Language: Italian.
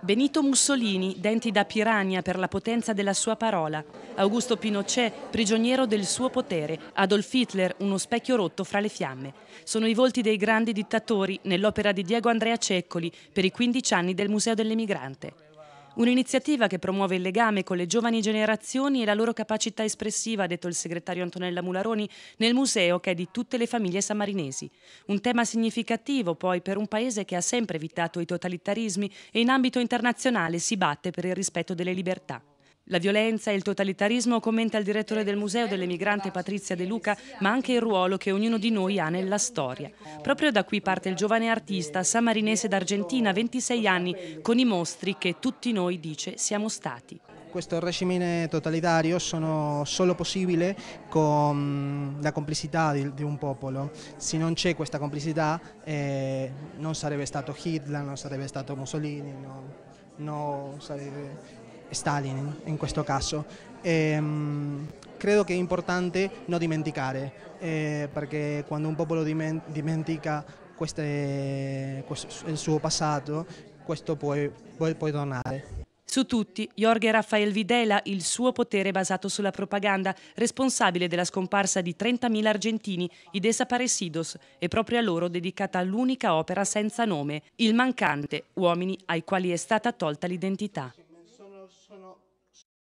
Benito Mussolini, denti da pirania per la potenza della sua parola. Augusto Pinochet, prigioniero del suo potere. Adolf Hitler, uno specchio rotto fra le fiamme. Sono i volti dei grandi dittatori nell'opera di Diego Andrea Ceccoli per i 15 anni del Museo dell'Emigrante. Un'iniziativa che promuove il legame con le giovani generazioni e la loro capacità espressiva, ha detto il segretario Antonella Mularoni, nel museo che è di tutte le famiglie samarinesi. Un tema significativo poi per un paese che ha sempre evitato i totalitarismi e in ambito internazionale si batte per il rispetto delle libertà. La violenza e il totalitarismo, commenta il direttore del Museo dell'Emigrante Patrizia De Luca, ma anche il ruolo che ognuno di noi ha nella storia. Proprio da qui parte il giovane artista samarinese d'Argentina, 26 anni, con i mostri che tutti noi, dice, siamo stati. Questo regime totalitario sono solo possibile con la complicità di, di un popolo. Se non c'è questa complicità eh, non sarebbe stato Hitler, non sarebbe stato Mussolini, non no sarebbe, Stalin in questo caso. Ehm, credo che è importante non dimenticare, eh, perché quando un popolo dimentica queste, questo, il suo passato, questo può, tornare. Eh. Su tutti, Jorge Rafael Videla, il suo potere basato sulla propaganda, responsabile della scomparsa di 30.000 argentini, i desaparecidos, e proprio a loro dedicata l'unica opera senza nome, Il mancante, uomini ai quali è stata tolta l'identità.